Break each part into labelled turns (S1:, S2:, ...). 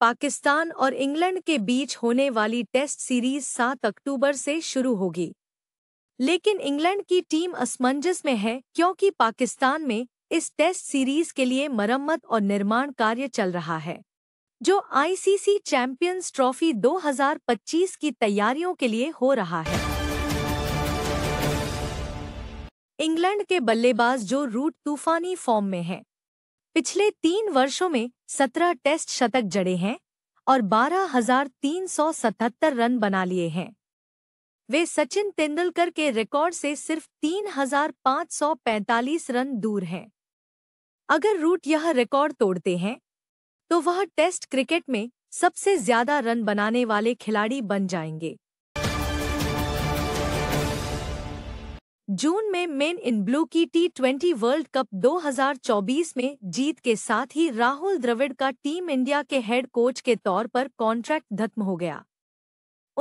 S1: पाकिस्तान और इंग्लैंड के बीच होने वाली टेस्ट सीरीज 7 अक्टूबर से शुरू होगी लेकिन इंग्लैंड की टीम असमंजस में है क्योंकि पाकिस्तान में इस टेस्ट सीरीज के लिए मरम्मत और निर्माण कार्य चल रहा है जो आईसीसी चैंपियंस ट्रॉफी 2025 की तैयारियों के लिए हो रहा है इंग्लैंड के बल्लेबाज जो रूट तूफानी फॉर्म में हैं, पिछले तीन वर्षों में सत्रह टेस्ट शतक जड़े हैं और 12,377 रन बना लिए हैं वे सचिन तेंदुलकर के रिकॉर्ड से सिर्फ 3,545 रन दूर हैं अगर रूट यह रिकॉर्ड तोड़ते हैं तो वह टेस्ट क्रिकेट में सबसे ज्यादा रन बनाने वाले खिलाड़ी बन जाएंगे जून में मेन इन ब्लू की टी ट्वेंटी वर्ल्ड कप 2024 में जीत के साथ ही राहुल द्रविड़ का टीम इंडिया के हेड कोच के तौर पर कॉन्ट्रैक्ट खत्म हो गया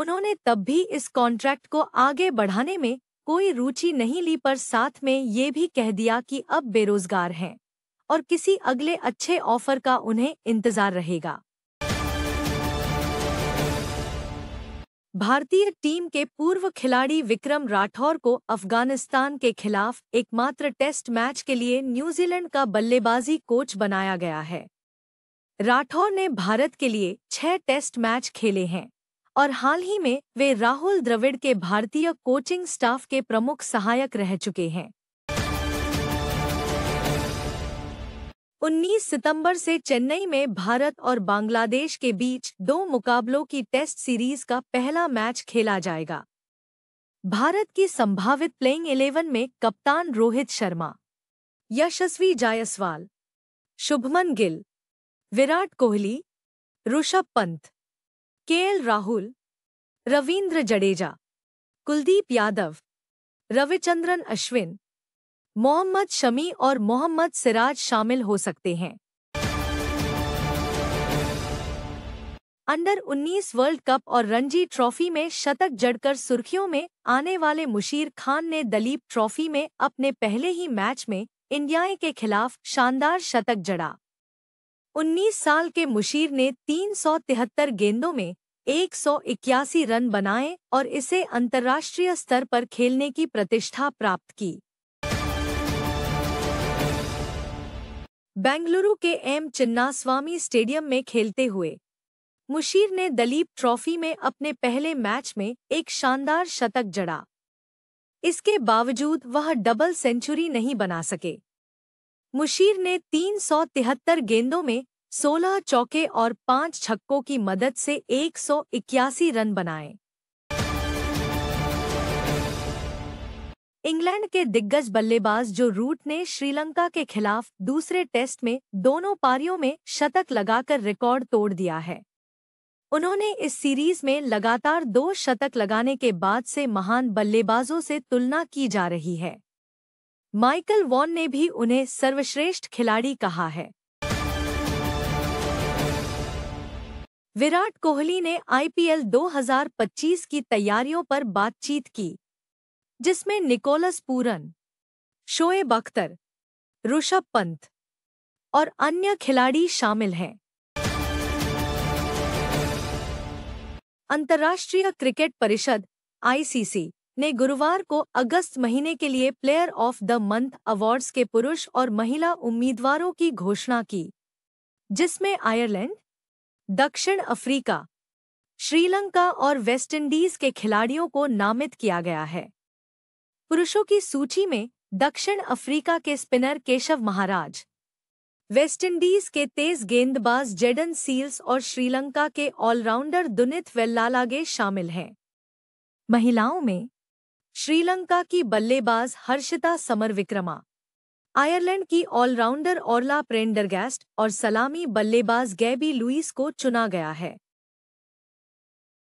S1: उन्होंने तब भी इस कॉन्ट्रैक्ट को आगे बढ़ाने में कोई रुचि नहीं ली पर साथ में ये भी कह दिया कि अब बेरोजगार हैं और किसी अगले अच्छे ऑफर का उन्हें इंतजार रहेगा भारतीय टीम के पूर्व खिलाड़ी विक्रम राठौर को अफगानिस्तान के खिलाफ एकमात्र टेस्ट मैच के लिए न्यूजीलैंड का बल्लेबाजी कोच बनाया गया है राठौर ने भारत के लिए छह टेस्ट मैच खेले हैं और हाल ही में वे राहुल द्रविड़ के भारतीय कोचिंग स्टाफ के प्रमुख सहायक रह चुके हैं 19 सितंबर से चेन्नई में भारत और बांग्लादेश के बीच दो मुकाबलों की टेस्ट सीरीज का पहला मैच खेला जाएगा भारत की संभावित प्लेइंग इलेवन में कप्तान रोहित शर्मा यशस्वी जायसवाल शुभमन गिल विराट कोहली ऋषभ पंत केएल राहुल रविंद्र जडेजा कुलदीप यादव रविचंद्रन अश्विन मोहम्मद शमी और मोहम्मद सिराज शामिल हो सकते हैं अंडर 19 वर्ल्ड कप और रणजी ट्रॉफी में शतक जड़कर सुर्खियों में आने वाले मुशीर खान ने दलीप ट्रॉफी में अपने पहले ही मैच में इंडिया के खिलाफ शानदार शतक जड़ा 19 साल के मुशीर ने तीन गेंदों में एक रन बनाए और इसे अंतर्राष्ट्रीय स्तर पर खेलने की प्रतिष्ठा प्राप्त की बेंगलुरु के एम चिन्नास्वामी स्टेडियम में खेलते हुए मुशीर ने दलीप ट्रॉफी में अपने पहले मैच में एक शानदार शतक जड़ा इसके बावजूद वह डबल सेंचुरी नहीं बना सके मुशीर ने तीन गेंदों में 16 चौके और 5 छक्कों की मदद से 181 रन बनाए इंग्लैंड के दिग्गज बल्लेबाज जो रूट ने श्रीलंका के खिलाफ दूसरे टेस्ट में दोनों पारियों में शतक लगाकर रिकॉर्ड तोड़ दिया है उन्होंने इस सीरीज में लगातार दो शतक लगाने के बाद से महान बल्लेबाजों से तुलना की जा रही है माइकल वॉन ने भी उन्हें सर्वश्रेष्ठ खिलाड़ी कहा है विराट कोहली ने आईपीएल 2025 की तैयारियों पर बातचीत की जिसमें निकोलस पूरन शोएब अख्तर ऋषभ पंत और अन्य खिलाड़ी शामिल हैं अंतर्राष्ट्रीय क्रिकेट परिषद आईसीसी ने गुरुवार को अगस्त महीने के लिए player of the month awards के पुरुष और महिला उम्मीदवारों की घोषणा की जिसमें आयरलैंड दक्षिण अफ्रीका श्रीलंका और वेस्टइंडीज के खिलाड़ियों को नामित किया गया है पुरुषों की सूची में दक्षिण अफ्रीका के स्पिनर केशव महाराज वेस्टइंडीज के तेज गेंदबाज जेडन सील्स और श्रीलंका के ऑलराउंडर दुनित वेल्लालागे शामिल हैं महिलाओं में श्रीलंका की बल्लेबाज हर्षिता समर विक्रमा आयरलैंड की ऑलराउंडर ओरला प्रेंडरगैस्ट और सलामी बल्लेबाज गैबी लुईस को चुना गया है